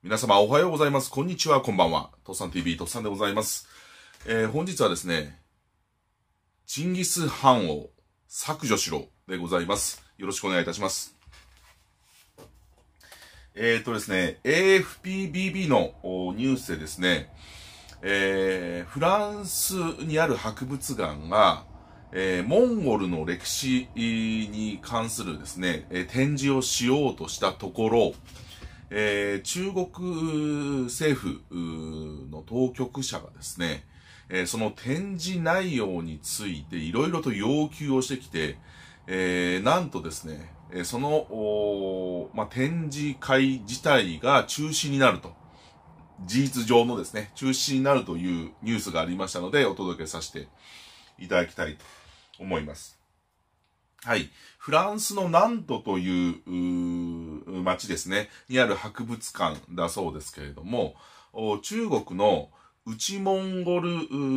皆様おはようございます。こんにちは、こんばんは。トッさん TV、トッさんでございます。えー、本日はですね、ジンギス・ハンを削除しろでございます。よろしくお願いいたします。えっ、ー、とですね、AFPBB のニュースでですね、えー、フランスにある博物館が、えー、モンゴルの歴史に関するですね、え展示をしようとしたところ、えー、中国政府の当局者がですね、えー、その展示内容についていろいろと要求をしてきて、えー、なんとですね、その、まあ、展示会自体が中止になると。事実上のですね、中止になるというニュースがありましたので、お届けさせていただきたいと思います。はい。フランスのナントという町ですね、にある博物館だそうですけれども、中国の内モンゴル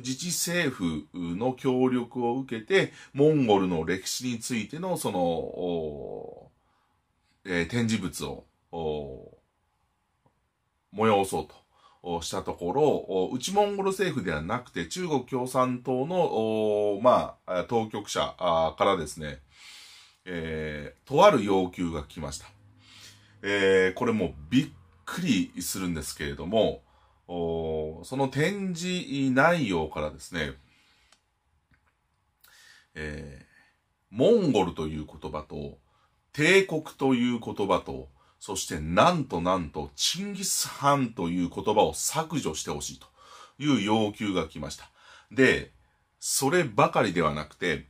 自治政府の協力を受けて、モンゴルの歴史についてのその、えー、展示物を催そうとしたところ、内モンゴル政府ではなくて中国共産党の、まあ、当局者からですね、えー、とある要求が来ました。えー、これもびっくりするんですけれども、その展示内容からですね、えー、モンゴルという言葉と、帝国という言葉と、そしてなんとなんとチンギス・ハンという言葉を削除してほしいという要求が来ました。で、そればかりではなくて、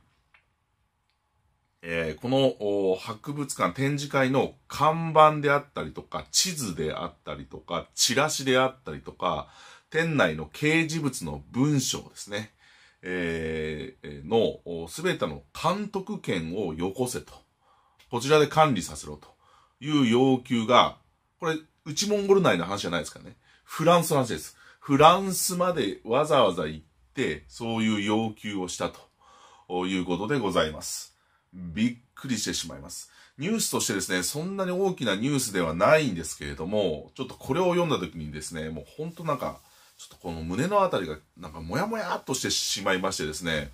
えー、この博物館展示会の看板であったりとか、地図であったりとか、チラシであったりとか、店内の掲示物の文章ですね、えー、の全ての監督権をよこせと。こちらで管理させろと。いう要求が、これ、内モンゴル内の話じゃないですからね。フランスの話です。フランスまでわざわざ行って、そういう要求をしたということでございます。びっくりしてしまいます。ニュースとしてですね、そんなに大きなニュースではないんですけれども、ちょっとこれを読んだ時にですね、もうほんとなんか、ちょっとこの胸のあたりがなんかモヤモヤっとしてしまいましてですね、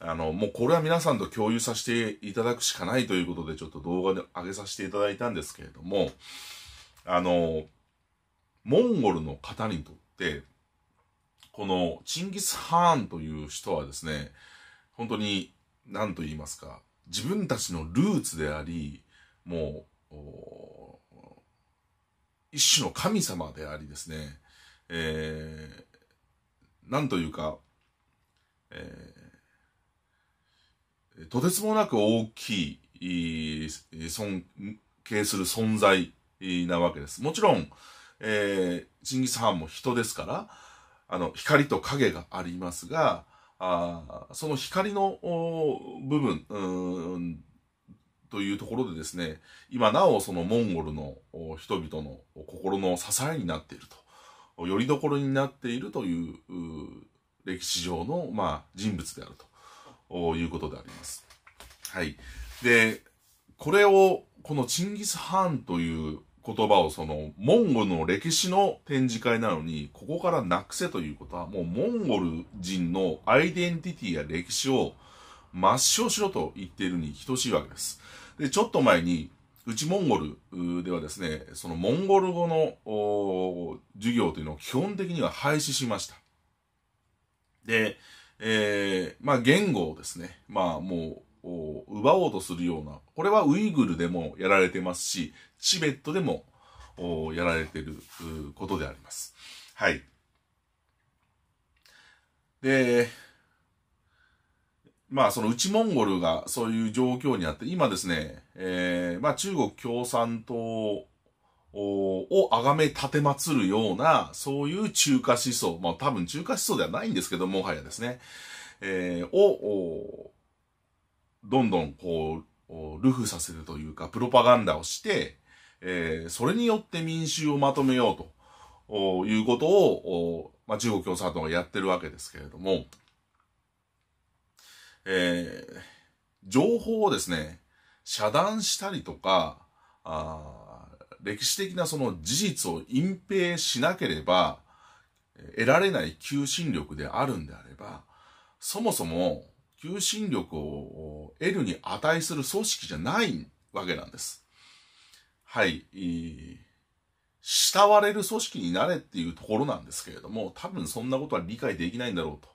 あの、もうこれは皆さんと共有させていただくしかないということで、ちょっと動画で上げさせていただいたんですけれども、あの、モンゴルの方にとって、このチンギス・ハーンという人はですね、本当に何と言いますか、自分たちのルーツであり、もう、一種の神様でありですね、えー、なんというか、えーとてつもなく大きい、尊敬する存在なわけです。もちろん、えー、チンギス・ハンも人ですから、あの、光と影がありますが、あその光の部分、うんというところでですね、今なおそのモンゴルの人々の心の支えになっていると、よりどころになっているという歴史上の、まあ、人物であると。いうことであります。はい。で、これを、このチンギス・ハンという言葉をその、モンゴルの歴史の展示会なのに、ここからなくせということは、もうモンゴル人のアイデンティティや歴史を抹消しろと言っているに等しいわけです。で、ちょっと前に、うちモンゴルではですね、そのモンゴル語の授業というのを基本的には廃止しました。で、えー、まあ言語をですね、まあもう、奪おうとするような、これはウイグルでもやられてますし、チベットでもやられてることであります。はい。で、まあその内モンゴルがそういう状況にあって、今ですね、えー、まあ中国共産党を崇め立てまつるような、そういう中華思想、まあ多分中華思想ではないんですけど、もはやですね、えー、を、どんどんこう、ルフさせるというか、プロパガンダをして、えー、それによって民衆をまとめようということを、まあ、中国共産党がやってるわけですけれども、えー、情報をですね、遮断したりとか、あ歴史的なその事実を隠蔽しなければ、得られない求心力であるんであれば、そもそも求心力を得るに値する組織じゃないわけなんです。はい。慕われる組織になれっていうところなんですけれども、多分そんなことは理解できないんだろう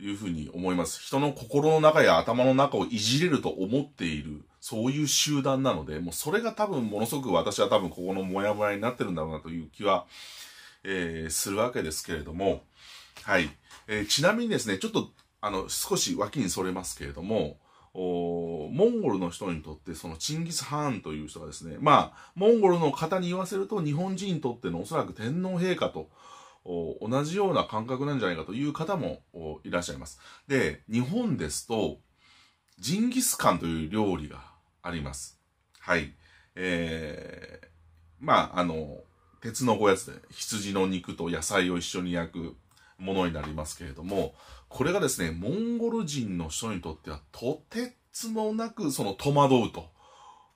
というふうに思います。人の心の中や頭の中をいじれると思っているそういう集団なので、もうそれが多分ものすごく私は多分ここのモヤモヤになってるんだろうなという気は、えー、するわけですけれども、はい。えー、ちなみにですね、ちょっと、あの、少し脇にそれますけれども、モンゴルの人にとって、そのチンギス・ハーンという人がですね、まあ、モンゴルの方に言わせると、日本人にとってのおそらく天皇陛下と同じような感覚なんじゃないかという方もいらっしゃいます。で、日本ですと、ジンギスカンという料理があります。はい。えー、まあ、あの、鉄のおやつで羊の肉と野菜を一緒に焼くものになりますけれども、これがですね、モンゴル人の人にとってはとてつもなくその戸惑うと。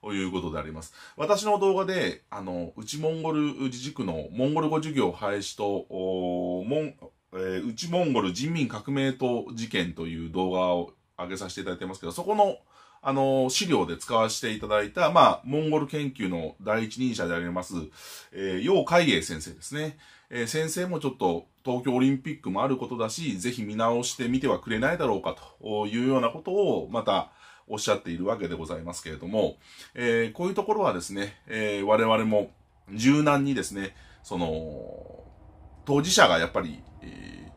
いうことであります。私の動画で、あの、内モンゴル自治区のモンゴル語授業廃止と、モン、えー、内モンゴル人民革命党事件という動画を上げさせていただいてますけど、そこのあの、資料で使わせていただいた、まあ、モンゴル研究の第一人者であります、えー、楊海英先生ですね。えー、先生もちょっと東京オリンピックもあることだし、ぜひ見直してみてはくれないだろうかというようなことを、また、おっしゃっているわけでございますけれども、えー、こういうところはですね、えー、我々も柔軟にですね、その、当事者がやっぱり、え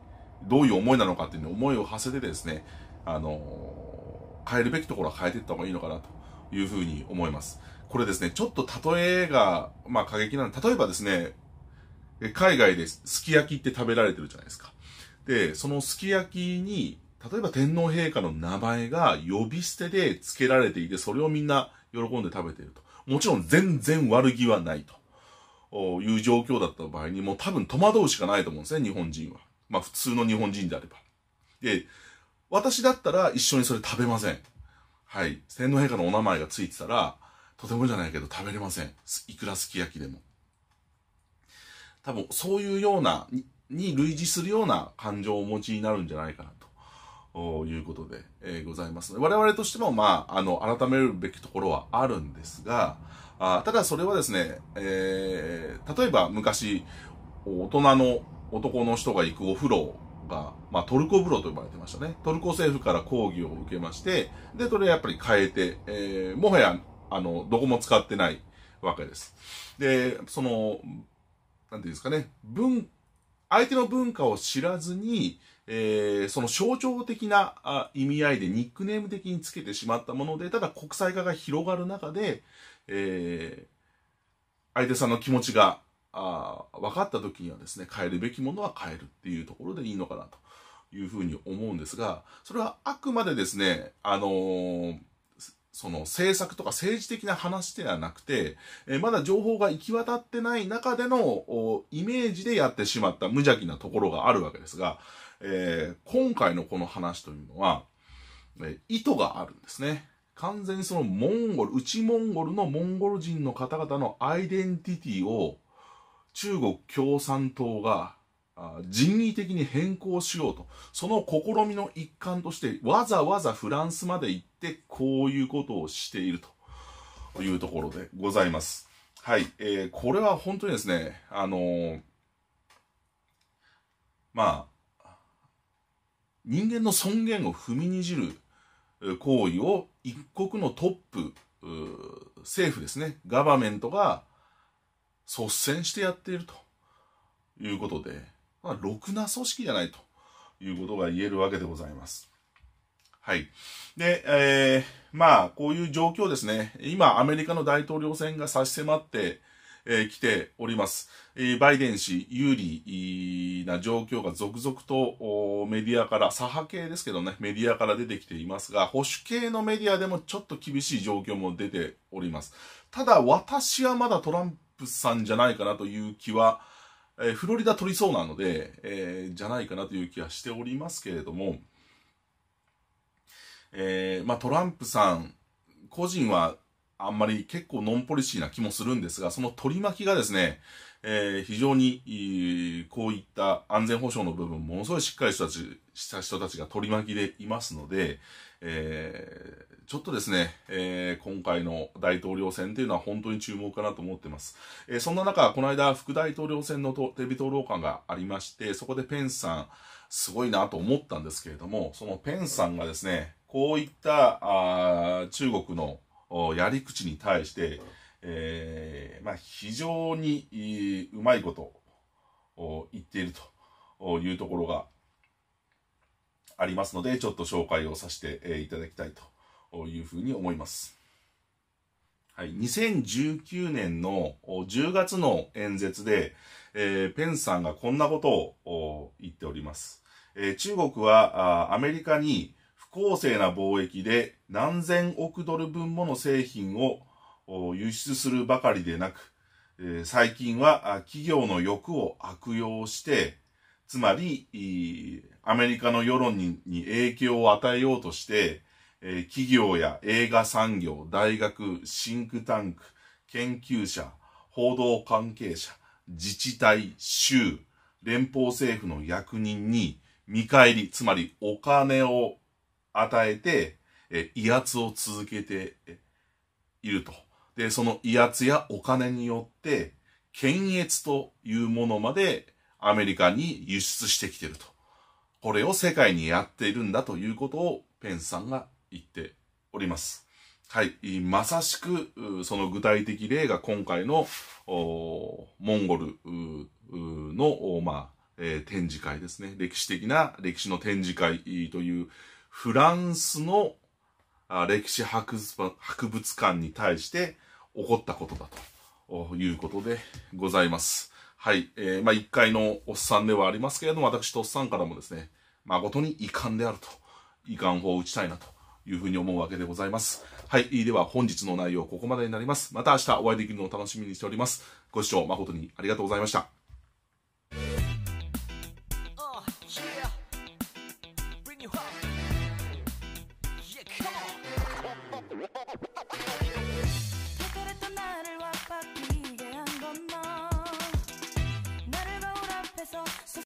ー、どういう思いなのかっていう思いを馳せてですね、あの変えるべきところは変えていった方がいいのかなというふうに思います。これですね、ちょっと例えが、まあ過激な例えばですね、海外ですき焼きって食べられてるじゃないですか。で、そのすき焼きに、例えば天皇陛下の名前が呼び捨てで付けられていて、それをみんな喜んで食べていると。もちろん全然悪気はないという状況だった場合に、もう多分戸惑うしかないと思うんですね、日本人は。まあ普通の日本人であれば。で、私だったら一緒にそれ食べません。はい。天皇陛下のお名前がついてたら、とてもじゃないけど食べれません。いくらすき焼きでも。多分、そういうような、に類似するような感情をお持ちになるんじゃないかなということで、えー、ございます我々としても、まあ、あの、改めるべきところはあるんですが、あただそれはですね、えー、例えば昔、大人の男の人が行くお風呂が、まあ、トルコ風呂と呼ばれてましたね。トルコ政府から抗議を受けまして、で、それやっぱり変えて、えー、もはや、あの、どこも使ってないわけです。で、その、なんていうんですかね、文、相手の文化を知らずに、えー、その象徴的なあ意味合いでニックネーム的につけてしまったもので、ただ国際化が広がる中で、えー、相手さんの気持ちがあ分かった時にはですね変えるべきものは変えるっていうところでいいのかなというふうに思うんですがそれはあくまでですねあのー、その政策とか政治的な話ではなくて、えー、まだ情報が行き渡ってない中でのイメージでやってしまった無邪気なところがあるわけですが、えー、今回のこの話というのは、え意図があるんですね。完全にそのモンゴル、内モンゴルのモンゴル人の方々のアイデンティティを中国共産党が人為的に変更しようと、その試みの一環として、わざわざフランスまで行って、こういうことをしているというところでございます。はい、えー、これは本当にですね、あのー、まあ、人間の尊厳を踏みにじる行為を一国のトップ、政府ですね、ガバメントが、率先してやっているということで、まあ、ろくな組織じゃないということが言えるわけでございます。はい。で、えー、まあ、こういう状況ですね。今、アメリカの大統領選が差し迫って、えー、来ております。えー、バイデン氏有利な状況が続々とメディアから、左派系ですけどね、メディアから出てきていますが、保守系のメディアでもちょっと厳しい状況も出ております。ただ、私はまだトランプさんじゃないかなという気は、えー、フロリダ取りそうなので、えー、じゃないかなという気はしておりますけれども、えー、まあ、トランプさん個人はあんまり結構ノンポリシーな気もするんですが、その取り巻きがですね、えー、非常にこういった安全保障の部分、ものすごいしっかりした人たちが取り巻きでいますので、えー、ちょっとですね、えー、今回の大統領選というのは本当に注目かなと思ってます。えー、そんな中、この間、副大統領選のテレビ討論会がありまして、そこでペンさん、すごいなと思ったんですけれども、そのペンさんがですね、こういったあ中国のやり口に対して、えーまあ、非常にうまいことを言っているというところがありますので、ちょっと紹介をさせていただきたいというふうに思います。はい、2019年の10月の演説で、えー、ペンさんがこんなことを言っております。えー、中国はあアメリカに不公正な貿易で何千億ドル分もの製品を輸出するばかりでなく、えー、最近は企業の欲を悪用して、つまり、アメリカの世論に影響を与えようとして、え企業や映画産業、大学、シンクタンク、研究者、報道関係者、自治体、州、連邦政府の役人に見返り、つまりお金を与えて、え威圧を続けていると。で、その威圧やお金によって、検閲というものまでアメリカに輸出してきてると。これを世界にやっているんだということをペンスさんが言っております。はい。まさしく、その具体的例が今回のモンゴルの、まあえー、展示会ですね。歴史的な歴史の展示会というフランスの歴史博物館に対して起こったことだということでございます。はい、えー、まあ、一回のおっさんではありますけれども、私とおっさんからもですね、誠に遺憾であると、遺憾法を打ちたいなというふうに思うわけでございます。はい、では本日の内容ここまでになります。また明日お会いできるのを楽しみにしております。ご視聴誠にありがとうございました。